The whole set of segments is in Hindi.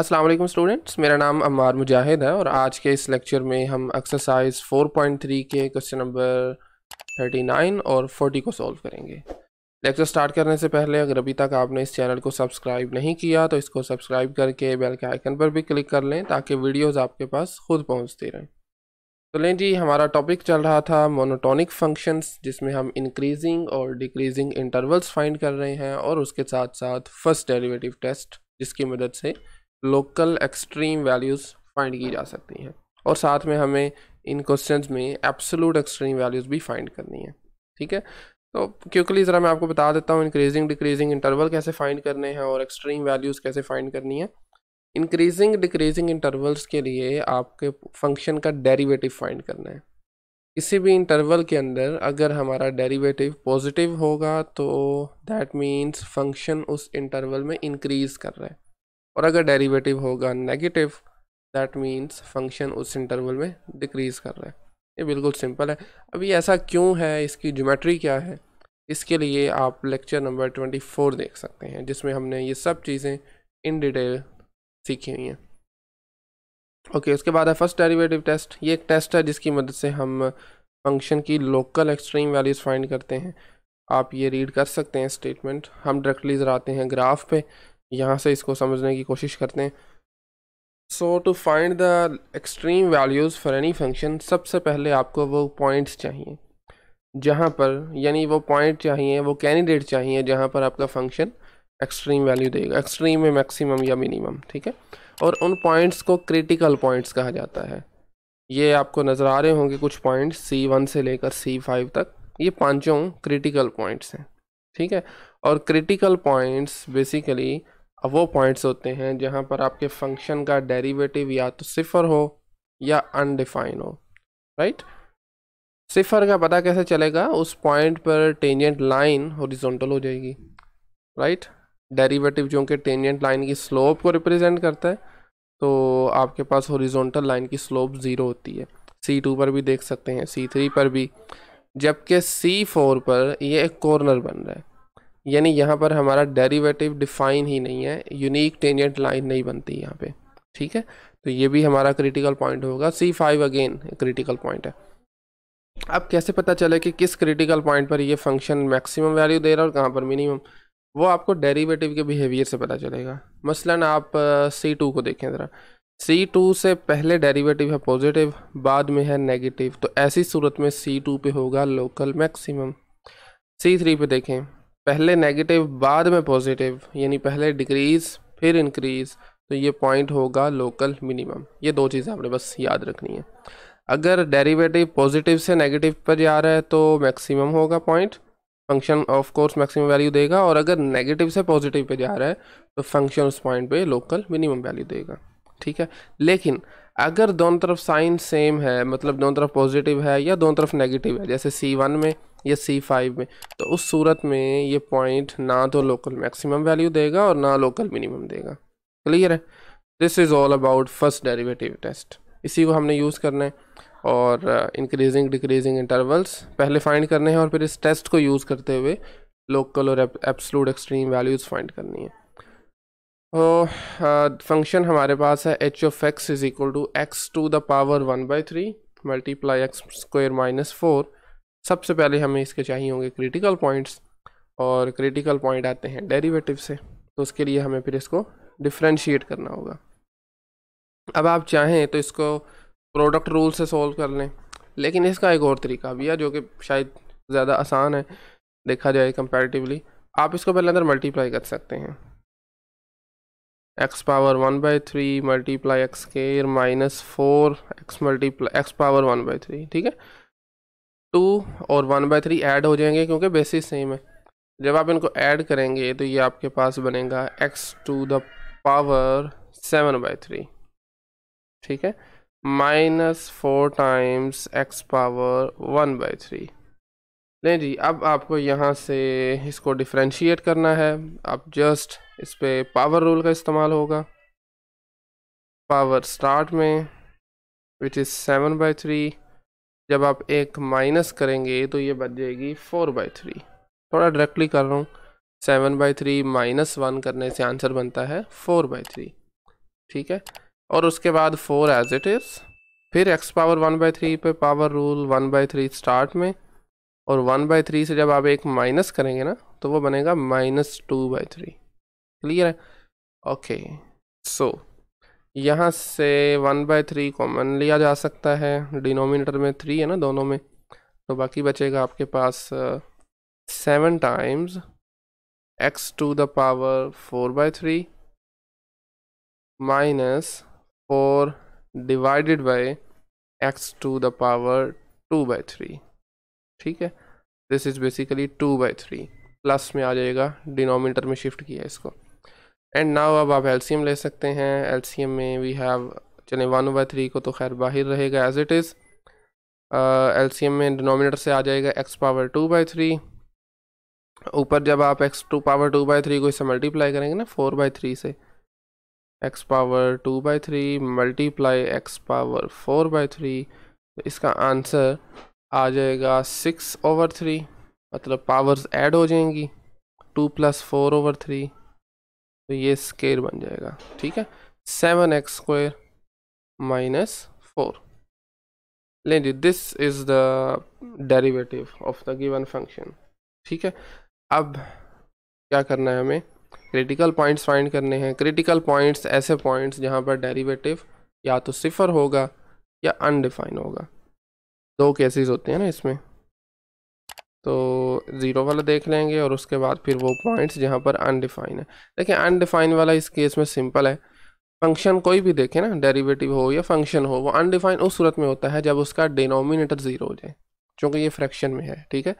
अस्सलाम वालेकुम स्टूडेंट्स मेरा नाम अमार मुजाहिद है और आज के इस लेक्चर में हम एक्सरसाइज 4.3 के क्वेश्चन नंबर 39 और 40 को सॉल्व करेंगे लेक्चर स्टार्ट करने से पहले अगर अभी तक आपने इस चैनल को सब्सक्राइब नहीं किया तो इसको सब्सक्राइब करके बेल के आइकन पर भी क्लिक कर लें ताकि वीडियोज़ आपके पास खुद पहुँचते रहें तो लें जी हमारा टॉपिक चल रहा था मोनोटोनिक फंक्शंस जिसमें हम इंक्रीजिंग और डिक्रीजिंग इंटरवल्स फाइंड कर रहे हैं और उसके साथ साथ फर्स्ट डेरिवेटिव टेस्ट जिसकी मदद से लोकल एक्सट्रीम वैल्यूज़ फाइंड की जा सकती हैं और साथ में हमें इन क्वेश्चन में एब्सोलूट एक्सट्रीम वैल्यूज़ भी फाइंड करनी है ठीक है तो क्योंकि ज़रा मैं आपको बता देता हूँ इंक्रीजिंग डिक्रीजिंग इंटरवल कैसे फाइंड करने हैं और एक्सट्रीम वैल्यूज़ कैसे फाइंड करनी है इंक्रीजिंग डिक्रीजिंग इंटरवल्स के लिए आपके फंक्शन का डेरिवेटिव फाइंड करना है किसी भी इंटरवल के अंदर अगर हमारा डेरिवेटिव पॉजिटिव होगा तो दैट मीन्स फंक्शन उस इंटरवल में इंक्रीज़ कर रहा है और अगर डेरिवेटिव होगा नेगेटिव दैट मीन्स फंक्शन उस इंटरवल में डिक्रीज़ कर रहा है ये बिल्कुल सिंपल है अभी ऐसा क्यों है इसकी जोमेट्री क्या है इसके लिए आप लेक्चर नंबर ट्वेंटी फोर देख सकते हैं जिसमें हमने ये सब चीज़ें इन डिटेल सीखी हुई हैं ओके okay, उसके बाद है फर्स्ट डेरिवेटिव टेस्ट ये एक टेस्ट है जिसकी मदद से हम फंक्शन की लोकल एक्सट्रीम वैल्यूज़ फाइंड करते हैं आप ये रीड कर सकते हैं स्टेटमेंट हम डायरेक्टली ज़राते हैं ग्राफ पे यहाँ से इसको समझने की कोशिश करते हैं so to find the extreme values for any function सबसे पहले आपको वो पॉइंट्स चाहिए जहाँ पर यानी वो पॉइंट चाहिए वो कैंडिडेट चाहिए जहाँ पर आपका फंक्शन एक्सट्रीम वैल्यू देगा एक्सट्रीम में मैक्सिमम या मिनिमम ठीक है और उन पॉइंट्स को क्रिटिकल पॉइंट्स कहा जाता है ये आपको नज़र आ रहे होंगे कुछ पॉइंट्स सी वन से लेकर सी फाइव तक ये पांचों क्रिटिकल पॉइंट्स हैं ठीक है और क्रिटिकल पॉइंट्स बेसिकली अब वो पॉइंट्स होते हैं जहाँ पर आपके फंक्शन का डेरिवेटिव या तो सिफर हो या अनडिफाइन हो राइट सिफर का पता कैसे चलेगा उस पॉइंट पर टेंजेंट लाइन हॉरिजॉन्टल हो जाएगी राइट डेरिवेटिव जो कि टेंजेंट लाइन की स्लोप को रिप्रेजेंट करता है तो आपके पास हॉरिजॉन्टल लाइन की स्लोप ज़ीरो होती है सी टू पर भी देख सकते हैं सी थ्री पर भी जबकि सी फोर पर ये एक कॉर्नर बन रहा है यानी यहाँ पर हमारा डेरिवेटिव डिफाइन ही नहीं है यूनिक टेंजेंट लाइन नहीं बनती यहाँ पे ठीक है तो ये भी हमारा क्रिटिकल पॉइंट होगा C five again critical point है अब कैसे पता चले कि किस क्रिटिकल पॉइंट पर ये फंक्शन मैक्सिमम वैल्यू दे रहा है और कहाँ पर मिनिमम वो आपको डेरीवेटिव के बिहेवियर से पता चलेगा मसलन आप सी टू को देखें ज़रा सी टू से पहले डेरिवेटिव है पॉजिटिव बाद में है नेगेटिव तो ऐसी सूरत में सी टू पे होगा लोकल मैक्सिमम सी थ्री पे देखें पहले नेगेटिव बाद में पॉजिटिव यानी पहले डिक्रीज फिर इंक्रीज तो ये पॉइंट होगा लोकल मिनिमम ये दो चीज़ें आपने बस याद रखनी है अगर डेरिवेटिव पॉजिटिव से नेगेटिव पर जा रहा है तो मैक्सिमम होगा point function of course maximum value देगा और अगर नेगेटिव से पॉजिटिव पे जा रहा है तो फंक्शन उस पॉइंट पे लोकल मिनिमम वैल्यू देगा ठीक है लेकिन अगर दोनों तरफ साइन सेम है मतलब दोनों तरफ पॉजिटिव है या दोनों तरफ नेगेटिव है जैसे सी वन में या सी फाइव में तो उस सूरत में ये पॉइंट ना तो लोकल मैक्सिमम वैल्यू देगा और ना लोकल मिनिमम देगा क्लियर है this is all about first derivative test इसी को हमने यूज़ करना है और इंक्रीजिंग डिक्रीजिंग इंटरवल्स पहले फाइंड करने हैं और फिर इस टेस्ट को यूज़ करते हुए लोकल और एब्सलूट एक्सट्रीम वैल्यूज़ फाइंड करनी है तो फंक्शन uh, हमारे पास है H of X is equal to X to the power one by three multiply X square minus four सबसे पहले हमें इसके चाहिए होंगे क्रिटिकल पॉइंट्स और क्रिटिकल पॉइंट आते हैं डेरिवेटिव से तो उसके लिए हमें फिर इसको डिफ्रेंशिएट करना होगा अब आप चाहें तो इसको प्रोडक्ट रूल से सोल्व कर लें लेकिन इसका एक और तरीका भी है जो कि शायद ज़्यादा आसान है देखा जाए कंपैरेटिवली आप इसको पहले अंदर मल्टीप्लाई कर सकते हैं X power one by three multiply X square minus four X multiply x power one by three ठीक है टू और वन बाई थ्री ऐड हो जाएंगे क्योंकि बेसिस सेम है जब आप इनको ऐड करेंगे तो ये आपके पास बनेगा X to the power seven by three ठीक है minus four times X power one by three नहीं जी अब आपको यहाँ से इसको डिफ्रेंशिएट करना है आप जस्ट इस पर पावर रूल का इस्तेमाल होगा पावर स्टार्ट में which is seven by three जब आप एक माइनस करेंगे तो ये बच जाएगी फोर बाई थ्री थोड़ा डायरेक्टली कर रहा हूँ seven by three minus one करने से आंसर बनता है फोर बाई थ्री ठीक है और उसके बाद फोर एज इट इज़ फिर X power one by three पे power rule one by three start में और वन बाई थ्री से जब आप एक माइनस करेंगे ना तो वो बनेगा minus two by three clear है ओके सो यहाँ से वन बाय थ्री कॉमन लिया जा सकता है डिनोमिनेटर में थ्री है ना दोनों में तो बाकी बचेगा आपके पास seven times x to the power four by three minus four divided by x to the power two by three ठीक है this is basically two by three plus में आ जाएगा डिनोमिनेटर में शिफ्ट किया इसको एंड नाउ अब आप एलसीएम ले सकते हैं एलसीएम में वी हैव चले वन ओवर थ्री को तो खैर बाहर रहेगा एज इट इज़ एलसीएम में डिनोमिनेटर से आ जाएगा x power two by three ऊपर जब आप x to power two by three को इससे मल्टीप्लाई करेंगे ना फोर बाई थ्री से x power two by three multiply x power four by three तो इसका आंसर आ जाएगा सिक्स ओवर थ्री मतलब पावर्स ऐड हो जाएंगी two plus four over three तो ये स्केयर बन जाएगा ठीक है seven x square minus four जी this is the derivative of the given function ठीक है अब क्या करना है हमें क्रिटिकल पॉइंट्स फाइंड करने हैं क्रिटिकल पॉइंट्स ऐसे पॉइंट्स जहां पर डेरिवेटिव या तो सिफर होगा या अनडिफाइन होगा दो केसेस होते हैं ना इसमें तो ज़ीरो वाला देख लेंगे और उसके बाद फिर वो पॉइंट्स जहाँ पर अनडिफाइन है देखिए अनडिफाइन वाला इस केस में सिंपल है फंक्शन कोई भी देखे ना डेरिवेटिव हो या फंक्शन हो वो अनडिफाइन उस सूरत में होता है जब उसका डिनोमिनेटर ज़ीरो हो जाए क्योंकि ये फ्रैक्शन में है ठीक है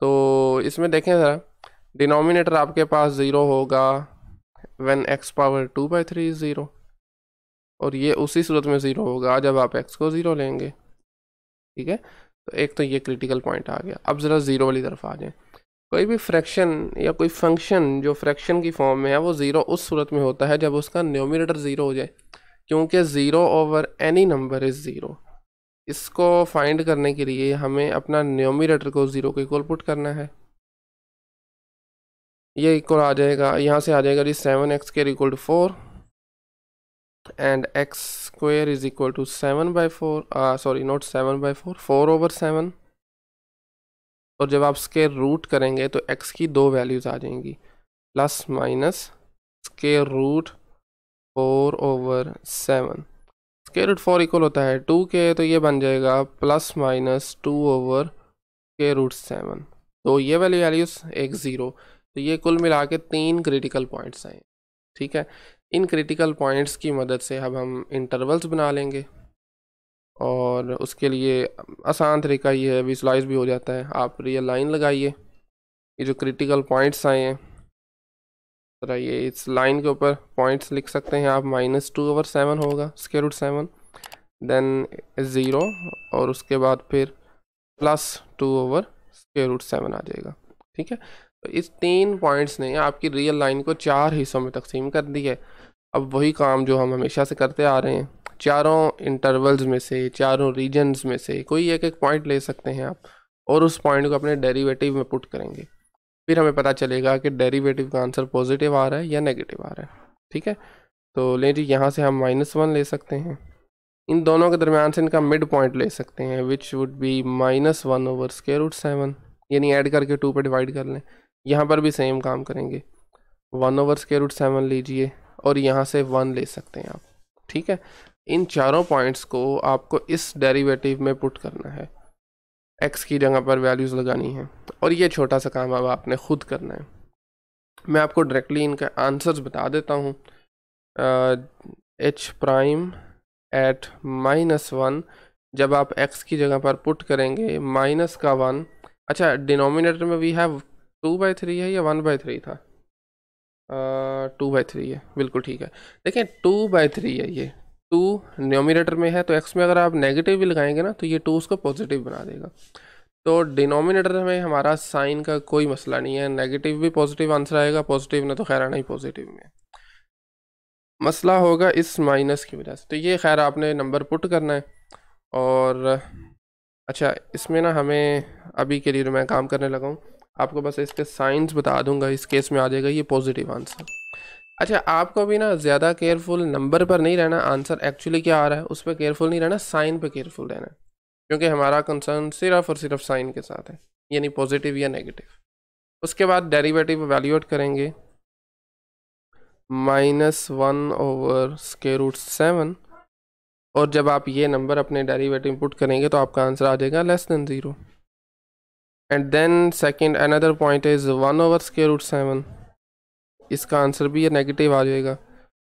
तो इसमें देखें ज़रा डिनोमिनेटर आपके पास ज़ीरो होगा one x power two by three zero और ये उसी सूरत में ज़ीरो होगा जब आप एक्स को ज़ीरो लेंगे ठीक है तो एक तो ये क्रिटिकल पॉइंट आ गया अब ज़रा ज़ीरो वाली तरफ आ जाए कोई भी फ्रैक्शन या कोई फंक्शन जो फ्रैक्शन की फॉर्म में है वो ज़ीरो उस सूरत में होता है जब उसका न्योमिनेटर ज़ीरो हो जाए क्योंकि zero over any number is zero इसको फाइंड करने के लिए हमें अपना न्योमिनेटर को ज़ीरो के इक्वल पुट करना है ये इक्वल आ जाएगा यहाँ से आ जाएगा जी सेवन एक्स के equal to four and x square is equal to 7 by 4 uh, sorry not 7 by 4 4 over 7 और जब आप स्केयर रूट करेंगे तो x की दो वैल्यूज़ आ जाएंगी plus minus square root four over seven square root four equal होता है टू के तो ये बन जाएगा प्लस माइनस टू ओवर के रूट सेवन तो ये वाली वैल्यूज़ एक ज़ीरो तो ये कुल मिला के तीन क्रिटिकल पॉइंट्स आए ठीक है इन क्रिटिकल पॉइंट्स की मदद से अब हम इंटरवल्स बना लेंगे और उसके लिए आसान तरीका ये है विजुलाइज भी हो जाता है आप रियल लाइन लगाइए ये जो क्रिटिकल पॉइंट्स आए हैं जरा ये इस लाइन के ऊपर पॉइंट्स लिख सकते हैं आप माइनस टू ओवर सेवन होगा square root seven then zero और उसके बाद फिर plus two over square root seven आ जाएगा ठीक है तो इस तीन पॉइंट्स ने आपकी रियल लाइन को चार हिस्सों में तकसीम कर दी है अब वही काम जो हम हमेशा से करते आ रहे हैं चारों इंटरवल्स में से चारों रीजन्स में से कोई एक एक पॉइंट ले सकते हैं आप और उस पॉइंट को अपने डेरिवेटिव में पुट करेंगे फिर हमें पता चलेगा कि डेरिवेटिव का आंसर पॉजिटिव आ रहा है या नेगेटिव आ रहा है ठीक है तो लें जी यहाँ से हम माइनस वन ले सकते हैं इन दोनों के दरमियान से इनका मिड पॉइंट ले सकते हैं which would be minus one over square root seven यानी ऐड करके टू पर डिवाइड कर लें यहाँ पर भी सेम काम करेंगे one over square root seven लीजिए और यहाँ से वन ले सकते हैं आप ठीक है इन चारों पॉइंट्स को आपको इस डेरिवेटिव में पुट करना है एक्स की जगह पर वैल्यूज़ लगानी है और ये छोटा सा काम अब आपने ख़ुद करना है मैं आपको डायरेक्टली इनका आंसर्स बता देता हूँ H prime at minus one जब आप एक्स की जगह पर पुट करेंगे माइनस का वन अच्छा डिनोमिनेटर में भी है टू बाई थ्री है या वन बाई थ्री था टू बाई थ्री है बिल्कुल ठीक है देखें टू बाई थ्री है ये टू डिनोमिनेटर में है तो एक्स में अगर आप नेगेटिव भी लगाएंगे ना तो ये टू उसको पॉजिटिव बना देगा तो डिनोमिनेटर में हमारा साइन का कोई मसला नहीं है नेगेटिव भी पॉजिटिव आंसर आएगा पॉजिटिव ना तो खैर आना ही पॉजिटिव में मसला होगा इस माइनस की वजह से तो ये खैर आपने नंबर पुट करना है और अच्छा इसमें ना हमें अभी के लिए तो मैं काम करने लगा हूँ आपको बस इसके साइंस बता दूंगा इस केस में आ जाएगा ये पॉजिटिव आंसर अच्छा आपको भी ना ज़्यादा केयरफुल नंबर पर नहीं रहना आंसर एक्चुअली क्या आ रहा है उस पर केयरफुल नहीं रहना साइन पर केयरफुल रहना क्योंकि हमारा कंसर्न सिर्फ और सिर्फ साइन के साथ है यानी पॉजिटिव या नेगेटिव उसके बाद डेरिवेटिव वैल्यूएट करेंगे minus one over square root seven और जब आप ये नंबर अपने डेरिवेटिव पुट करेंगे तो आपका आंसर आ जाएगा less than zero and then second another point is one over square root seven इसका आंसर भी ये नेगेटिव आ जाएगा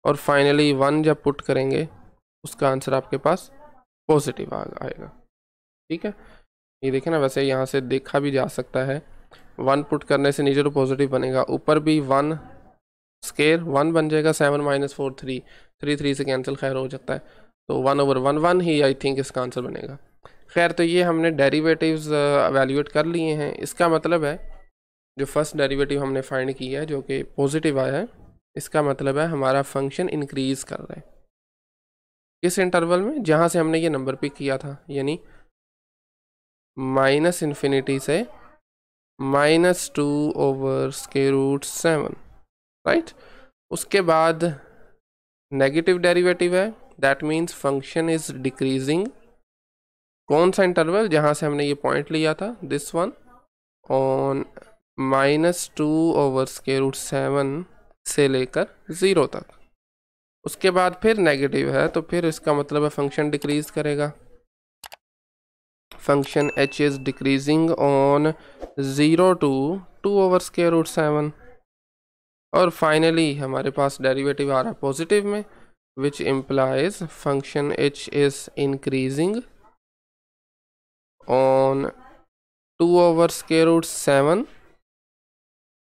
और फाइनली वन जब पुट करेंगे उसका आंसर आपके पास पॉजिटिव आएगा ठीक है ये देखें ना वैसे यहाँ से देखा भी जा सकता है वन पुट करने से नीचे तो पॉजिटिव बनेगा ऊपर भी वन स्केयर वन बन जाएगा seven minus four three three three से कैंसिल खैर हो जाता है तो वन ओवर वन वन ही आई थिंक इसका आंसर बनेगा खैर तो ये हमने डेरिवेटिव्स वैल्यूएट uh, कर लिए हैं इसका मतलब है जो फर्स्ट डेरिवेटिव हमने फाइंड किया है जो कि पॉजिटिव आया है इसका मतलब है हमारा फंक्शन इंक्रीज़ कर रहा है किस इंटरवल में जहाँ से हमने ये नंबर पिक किया था यानी माइनस इन्फिनिटी से minus two over square root seven right उसके बाद नेगेटिव डेरिवेटिव है that means function is decreasing कौन सा इंटरवल जहाँ से हमने ये पॉइंट लिया था this one on minus two over के रूट सेवन से लेकर ज़ीरो तक उसके बाद फिर नेगेटिव है तो फिर इसका मतलब है फंक्शन डिक्रीज करेगा function H is decreasing on zero to two over के रूट सेवन और फाइनली हमारे पास डेरिवेटिव आ रहा है पॉजिटिव में which implies function H is increasing on 2 over square root 7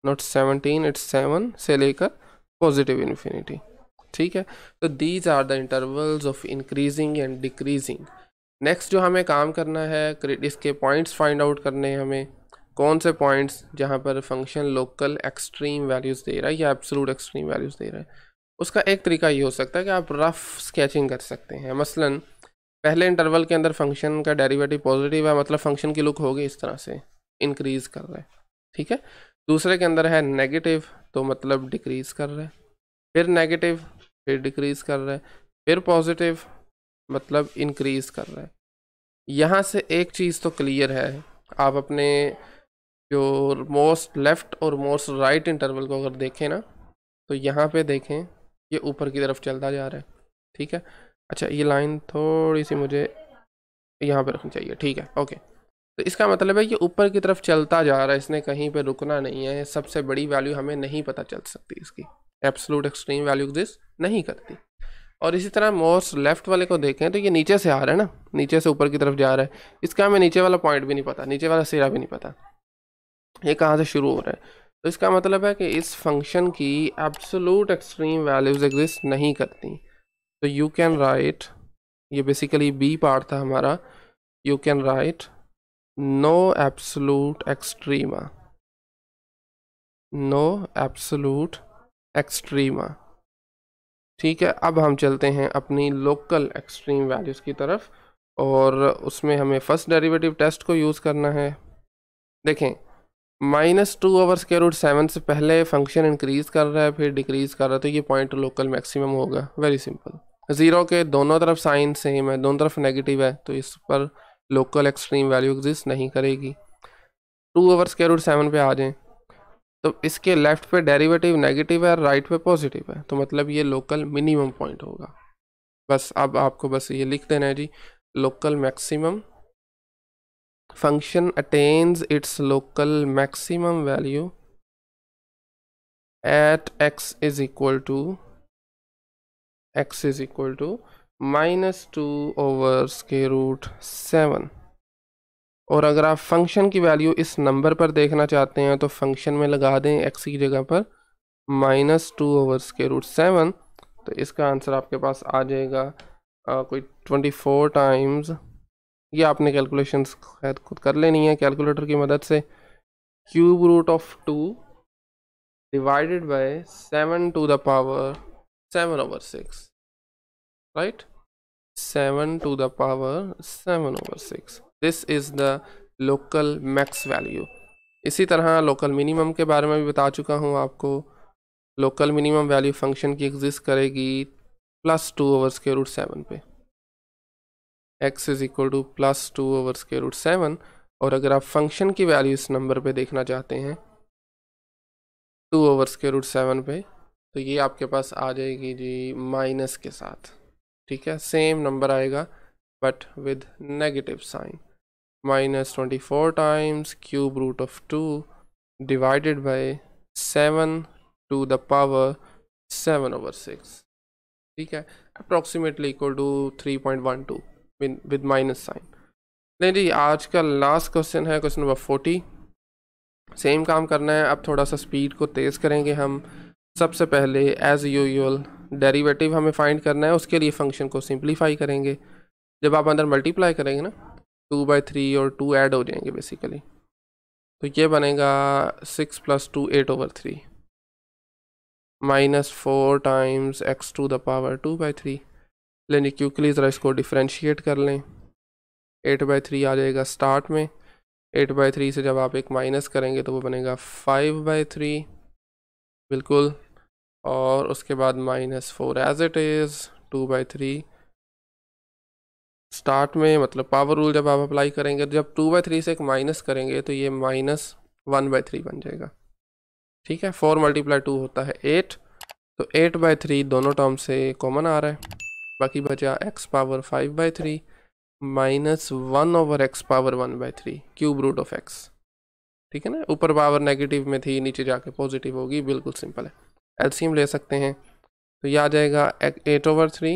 not seventeen it's seven से लेकर पॉजिटिव इन्फिनिटी ठीक है तो these are the intervals of increasing and decreasing next जो हमें काम करना है इसके पॉइंट्स फाइंड आउट करने हैं हमें कौन से पॉइंट्स जहाँ पर फंक्शन लोकल एक्सट्रीम वैल्यूज़ दे रहा है या एब्सोलूट एक्सट्रीम वैल्यूज़ दे रहा है उसका एक तरीका ये हो सकता है कि आप रफ़ स्केचिंग कर सकते हैं मसलन पहले इंटरवल के अंदर फंक्शन का डेरिवेटिव पॉजिटिव है मतलब फंक्शन की लुक होगी इस तरह से इंक्रीज कर रहा है ठीक है दूसरे के अंदर है नेगेटिव तो मतलब डिक्रीज कर रहा है फिर नेगेटिव फिर डिक्रीज कर रहा है फिर पॉजिटिव मतलब इंक्रीज कर रहा है यहाँ से एक चीज़ तो क्लियर है आप अपने जो मोस्ट लेफ़्ट और मोस्ट राइट इंटरवल को अगर देखें ना तो यहाँ पे देखें ये ऊपर की तरफ चलता जा रहा है ठीक है अच्छा ये लाइन थोड़ी सी मुझे यहाँ पर रखनी चाहिए ठीक है ओके तो इसका मतलब है ये ऊपर की तरफ चलता जा रहा है इसने कहीं पर रुकना नहीं है सबसे बड़ी वैल्यू हमें नहीं पता चल सकती इसकी एब्सोलूट एक्सट्रीम वैल्यू एग्जिस्ट नहीं करती और इसी तरह मोस्ट लेफ्ट वाले को देखें तो ये नीचे से आ रहा है ना नीचे से ऊपर की तरफ जा रहा है इसका हमें नीचे वाला पॉइंट भी नहीं पता नीचे वाला सिरा भी नहीं पता ये कहाँ से शुरू हो रहा है तो इसका मतलब है कि इस फंक्शन की एब्सोलूट एक्सट्रीम वैल्यूज़ एग्जिस्ट नहीं करती तो यू कैन राइट ये बेसिकली बी पार्ट था हमारा you can write no absolute extrema no absolute extrema ठीक है अब हम चलते हैं अपनी लोकल एक्सट्रीम वैल्यूज़ की तरफ और उसमें हमें फ़र्स्ट डेरिवेटिव टेस्ट को यूज़ करना है देखें minus two over square root seven से पहले फंक्शन इंक्रीज़ कर रहा है फिर डिक्रीज़ कर रहा है तो ये पॉइंट लोकल मैक्सिमम होगा वेरी सिंपल ज़ीरो के दोनों तरफ साइन सेम है दोनों तरफ नेगेटिव है तो इस पर लोकल एक्सट्रीम वैल्यू एग्जिस्ट नहीं करेगी two over square root seven पर आ जाएँ तो इसके लेफ्ट पे डेरिवेटिव नेगेटिव है राइट पे पॉजिटिव है तो मतलब ये लोकल मिनिमम पॉइंट होगा बस अब आपको बस ये लिख देना है जी local maximum function attains it's local maximum value at x is equal to x is equal to minus two over के रूट सेवन और अगर आप फंक्शन की वैल्यू इस नंबर पर देखना चाहते हैं तो फंक्शन में लगा दें एक्स की जगह पर माइनस टू ओवर के रूट सेवन तो इसका आंसर आपके पास आ जाएगा आ, कोई ट्वेंटी फोर टाइम्स ये आपने कैलकुलेशन शायद खुद कर लेनी है कैलकुलेटर की मदद से cube root of two divided by seven to the power seven over six right seven to the power seven over six this is the local max value इसी तरह लोकल मिनिमम के बारे में भी बता चुका हूँ आपको लोकल मिनिमम वैल्यू फंक्शन की एग्जिस्ट करेगी प्लस टू ओवर्स के रूट सेवन पे x is equal to plus two over square root seven और अगर आप फंक्शन की वैल्यू इस नंबर पे देखना चाहते हैं two over square root seven पे तो ये आपके पास आ जाएगी जी माइनस के साथ ठीक है सेम नंबर आएगा but with negative sign minus twenty four times cube root of two divided by seven to the power seven over six ठीक है approximately equal to three point one two with minus sign नहीं जी आज का लास्ट क्वेश्चन है क्वेश्चन नंबर फोर्टी सेम काम करना है अब थोड़ा सा स्पीड को तेज़ करेंगे हम सबसे पहले एज़ यूजल डेरिवेटिव हमें फाइंड करना है उसके लिए फंक्शन को सिंप्लीफाई करेंगे जब आप अंदर मल्टीप्लाई करेंगे ना टू बाई थ्री और टू ऐड हो जाएंगे बेसिकली तो ये बनेगा six plus two eight over three minus four times x to the power two by three लेनी क्यूकली ज़रा इसको डिफ्रेंशिएट कर लें एट बाई थ्री आ जाएगा स्टार्ट में एट बाई थ्री से जब आप एक माइनस करेंगे तो वो बनेगा फाइव बाई थ्री बिल्कुल और उसके बाद minus four as it is two by three start में मतलब पावर रूल जब आप अप्लाई करेंगे जब टू बाई थ्री से एक माइनस करेंगे तो ये माइनस वन बाई थ्री बन जाएगा ठीक है फोर मल्टीप्लाई टू होता है एट तो एट बाई थ्री दोनों टर्म से कॉमन आ रहा है बाकी बचा x power five by three minus one over x power one by three cube root of x ठीक है ना ऊपर पावर नेगेटिव में थी नीचे जाके पॉजिटिव होगी बिल्कुल सिंपल है एलसीएम ले सकते हैं तो ये आ जाएगा एट ओवर थ्री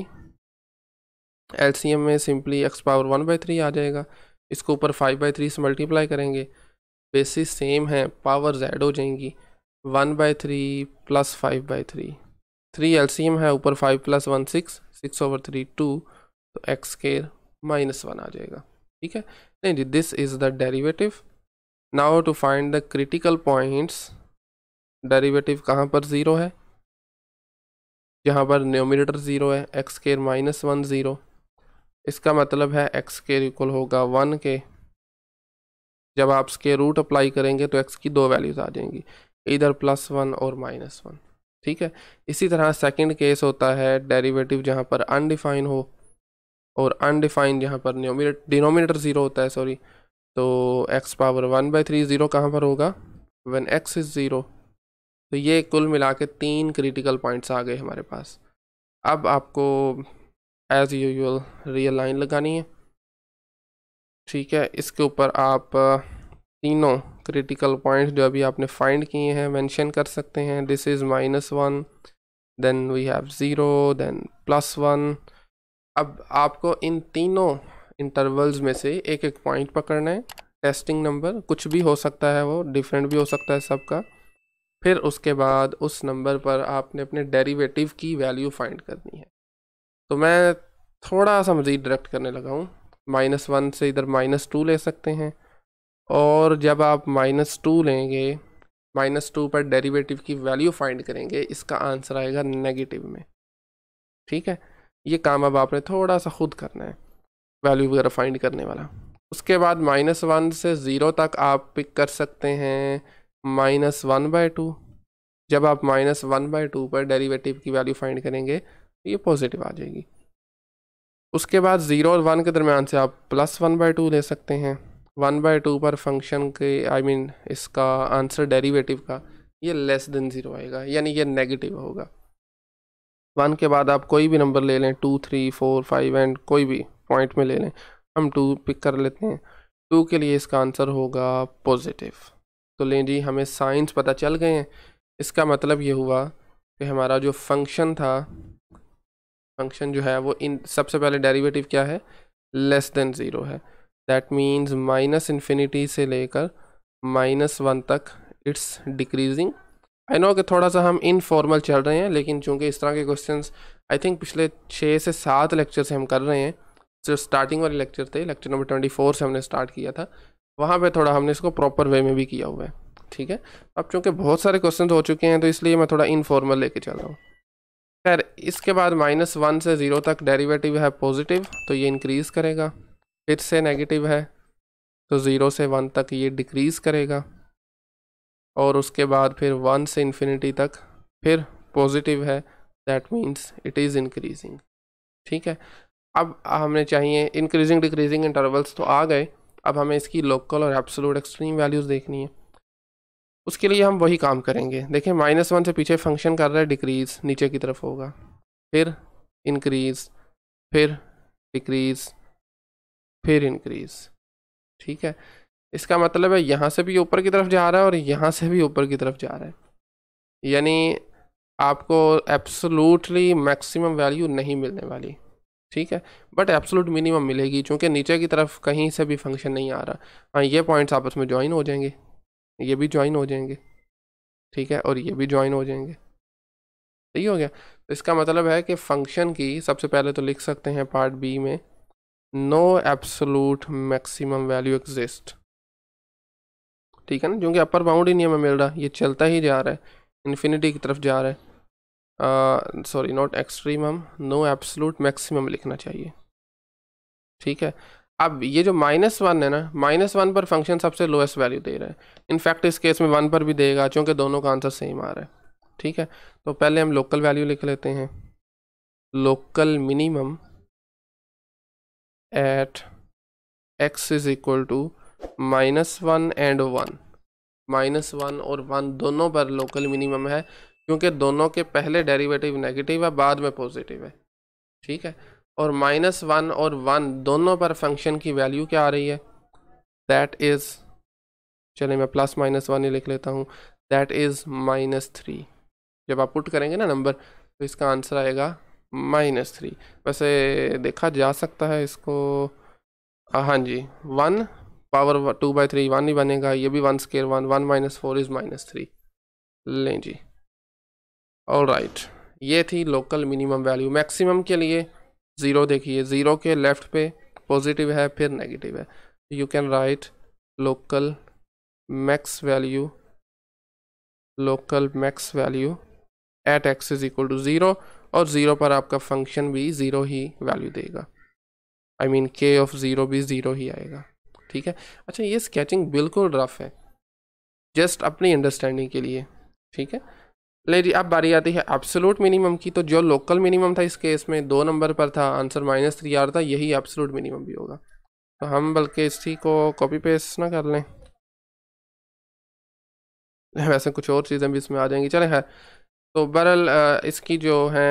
एलसीएम में simply x power one by three आ जाएगा इसको ऊपर फाइव बाई थ्री से मल्टीप्लाई करेंगे बेसिस सेम है पावर जेड हो जाएंगी one by three plus five by three three एल है ऊपर five plus one six six over three two तो एक्स स्केयर माइनस वन आ जाएगा ठीक है नहीं जी this is the derivative now to find the critical points derivative कहाँ पर ज़ीरो है यहाँ पर न्योमीटर ज़ीरो है x square minus one zero इसका मतलब है एक्स केयर इक्वल होगा वन के जब आप स्केयर रूट अप्लाई करेंगे तो एक्स की दो वैल्यूज़ आ जाएंगी इधर प्लस वन और माइनस वन ठीक है इसी तरह सेकंड केस होता है डेरिवेटिव जहाँ पर अनडिफाइन हो और अनडिफाइन जहाँ पर डिनोमिनेटर ज़ीरो होता है सॉरी तो x power one by three zero कहाँ पर होगा वन एक्स इज़ ज़ीरो तो ये कुल मिला के तीन क्रिटिकल पॉइंट्स आ गए हमारे पास अब आपको एज़ यूजल रियल लाइन लगानी है ठीक है इसके ऊपर आप तीनों क्रिटिकल पॉइंट्स जो अभी आपने फाइंड किए हैं मेंशन कर सकते हैं this is minus one then we have zero then plus one अब आपको इन तीनों इंटरवल्स में से एक एक पॉइंट पकड़ना है टेस्टिंग नंबर कुछ भी हो सकता है वो डिफरेंट भी हो सकता है सबका फिर उसके बाद उस नंबर पर आपने अपने डेरिवेटिव की वैल्यू फाइंड करनी है तो मैं थोड़ा सा मज़ीद डायरेक्ट करने लगा हूँ माइनस वन से इधर माइनस टू ले सकते हैं और जब आप माइनस टू लेंगे माइनस टू पर डेरिवेटिव की वैल्यू फाइंड करेंगे इसका आंसर आएगा नेगेटिव में ठीक है ये काम अब आपने थोड़ा सा खुद करना है वैल्यू वगैरह फाइंड करने वाला उसके बाद माइनस वन से ज़ीरो तक आप पिक कर सकते हैं माइनस वन बाई टू जब आप माइनस वन बाई टू पर डेरिवेटिव की वैल्यू फाइंड करेंगे ये पॉजिटिव आ जाएगी उसके बाद ज़ीरो और वन के दरमियान से आप प्लस वन बाई टू ले सकते हैं वन बाय टू पर फंक्शन के आई I मीन mean, इसका आंसर डेरिवेटिव का ये लेस देन ज़ीरो आएगा यानी ये नेगेटिव होगा वन के बाद आप कोई भी नंबर ले लें two three four five and कोई भी पॉइंट में ले लें हम टू पिक कर लेते हैं टू के लिए इसका आंसर होगा पॉजिटिव तो लें जी हमें साइंस पता चल गए हैं इसका मतलब ये हुआ कि हमारा जो फंक्शन था फंक्शन जो है वो इन सबसे पहले डेरिवेटिव क्या है लेस देन ज़ीरो है दैट मीन्स माइनस इन्फिनिटी से लेकर माइनस वन तक इट्स डिक्रीजिंग आई नो कि थोड़ा सा हम इनफॉर्मल चल रहे हैं लेकिन चूंकि इस तरह के क्वेश्चन आई थिंक पिछले छः से सात लेक्चर से हम कर रहे हैं जो स्टार्टिंग वाले लेक्चर थे लेक्चर नंबर ट्वेंटी फोर से हमने स्टार्ट किया था वहाँ पे थोड़ा हमने इसको प्रॉपर वे में भी किया हुआ है ठीक है अब चूंकि बहुत सारे क्वेश्चन हो चुके हैं तो इसलिए मैं थोड़ा इनफॉर्मल लेके चल रहा हूँ खैर इसके बाद माइनस वन से ज़ीरो तक डेरीवेटिव है पॉजिटिव तो ये इंक्रीज़ करेगा फिर से नेगेटिव है तो ज़ीरो से वन तक ये डिक्रीज़ करेगा और उसके बाद फिर वन से इन्फिनिटी तक फिर पॉजिटिव है that means it is increasing ठीक है अब हमें चाहिए इंक्रीजिंग डिक्रीजिंग इंटरवल्स तो आ गए अब हमें इसकी लोकल और एब्सोलूट एक्सट्रीम वैल्यूज़ देखनी है उसके लिए हम वही काम करेंगे देखें माइनस वन से पीछे फंक्शन कर रहा है डिक्रीज़ नीचे की तरफ होगा फिर इंक्रीज़ फिर डिक्रीज़ फिर इंक्रीज ठीक है इसका मतलब है यहाँ से भी ऊपर की तरफ जा रहा है और यहाँ से भी ऊपर की तरफ जा रहा है यानी आपको एब्सोलूटली मैक्सिमम वैल्यू नहीं मिलने वाली ठीक है बट एब्सोलूट मिनिमम मिलेगी चूँकि नीचे की तरफ कहीं से भी फंक्शन नहीं आ रहा हाँ ये पॉइंट्स आपस में ज्वाइन हो जाएंगे ये भी ज्वाइन हो जाएंगे ठीक है और ये भी ज्वाइन हो जाएंगे सही हो गया तो इसका मतलब है कि फंक्शन की सबसे पहले तो लिख सकते हैं पार्ट बी में no absolute maximum value exist ठीक है ना क्योंकि अपर बाउंड ही नहीं हमें मिल रहा ये चलता ही जा रहा है इन्फिनिटी की तरफ जा रहा है सॉरी नॉट एक्सट्रीम हम नो एब्सोलूट मैक्सिमम लिखना चाहिए ठीक है अब ये जो माइनस वन है ना माइनस वन पर फंक्शन सबसे लोएस्ट वैल्यू दे रहा है इनफैक्ट इस केस में वन पर भी देगा क्योंकि दोनों का आंसर सेम आ रहा है ठीक है तो पहले हम लोकल वैल्यू लिख लेते हैं local minimum at x is equal to minus one and one minus one और वन दोनों पर लोकल मिनिमम है क्योंकि दोनों के पहले डेरिवेटिव नेगेटिव है बाद में पॉजिटिव है ठीक है और माइनस वन और वन दोनों पर फंक्शन की वैल्यू क्या आ रही है दैट इज़ चलिए मैं प्लस माइनस वन ही लिख लेता हूँ दैट इज़ माइनस थ्री जब आप पुट करेंगे ना नंबर तो इसका आंसर आएगा माइनस थ्री वैसे देखा जा सकता है इसको हाँ जी one power two by three one ही बनेगा ये भी one square one one minus four is minus three लें जी और राइट ये थी लोकल मिनिमम वैल्यू मैक्सिमम के लिए ज़ीरो देखिए ज़ीरो के लेफ्ट पे पॉजिटिव है फिर नेगेटिव है you can write local max value local max value at x is equal to zero और ज़ीरो पर आपका फंक्शन भी ज़ीरो ही वैल्यू देगा आई मीन के ऑफ ज़ीरो भी ज़ीरो ही आएगा ठीक है अच्छा ये स्केचिंग बिल्कुल रफ है जस्ट अपनी अंडरस्टैंडिंग के लिए ठीक है ले जी अब बारी आती है एब्सोलूट मिनिमम की तो जो लोकल मिनिमम था इस केस में दो नंबर पर था आंसर माइनस थ्री आर था यही एब्सोलूट मिनिमम भी होगा तो हम बल्कि इसी को कॉपी पेस्ट ना कर लें वैसे कुछ और चीज़ें भी इसमें आ जाएंगी चले है हाँ। तो बहरल इसकी जो है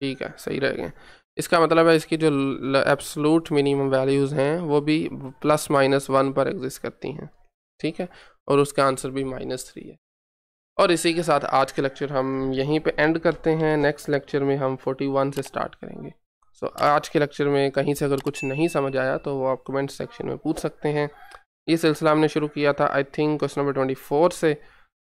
ठीक है सही रह गए इसका मतलब है इसकी जो एब्सलूट मिनिमम वैल्यूज़ हैं वो भी प्लस माइनस वन पर एग्जिस्ट करती हैं ठीक है और उसका आंसर भी माइनस थ्री है और इसी के साथ आज के लेक्चर हम यहीं पे एंड करते हैं नेक्स्ट लेक्चर में हम 41 से स्टार्ट करेंगे सो so, आज के लेक्चर में कहीं से अगर कुछ नहीं समझ आया तो वो आप कमेंट सेक्शन में पूछ सकते हैं ये सिलसिला हमने शुरू किया था I think question number four से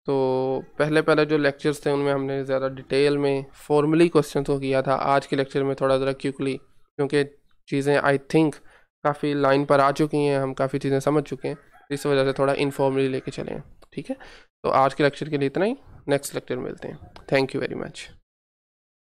तो पहले पहले जो लेक्चर्स थे उनमें हमने ज़्यादा डिटेल में फॉर्मली क्वेश्चन को किया था आज के लेक्चर में थोड़ा ज़रा क्यूकली क्योंकि चीज़ें आई थिंक काफ़ी लाइन पर आ चुकी हैं हम काफ़ी चीज़ें समझ चुके हैं इस वजह से थोड़ा इनफॉर्मली लेके चले हैं ठीक है तो आज के लेक्चर के लिए इतना ही नेक्स्ट लेक्चर मिलते हैं थैंक यू वेरी मच